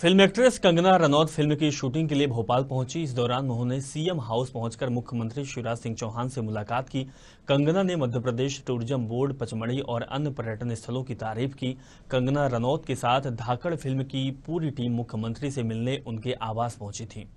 film actress Kangana Ranaut film की shooting के लिए भोपाल पहुंची इस दौरान उन्होंने सीएम हाउस पहुंचकर मुख्यमंत्री शिवराज सिंह चौहान से मुलाकात की कंगना ने मध्य प्रदेश टूरिज्म बोर्ड पचमढ़ी और अन्य पर्यटन स्थलों की तारीफ की कंगना रनौत के साथ धाकड़ फिल्म की पूरी टीम मुख्यमंत्री से मिलने उनके आवास पहुंची थी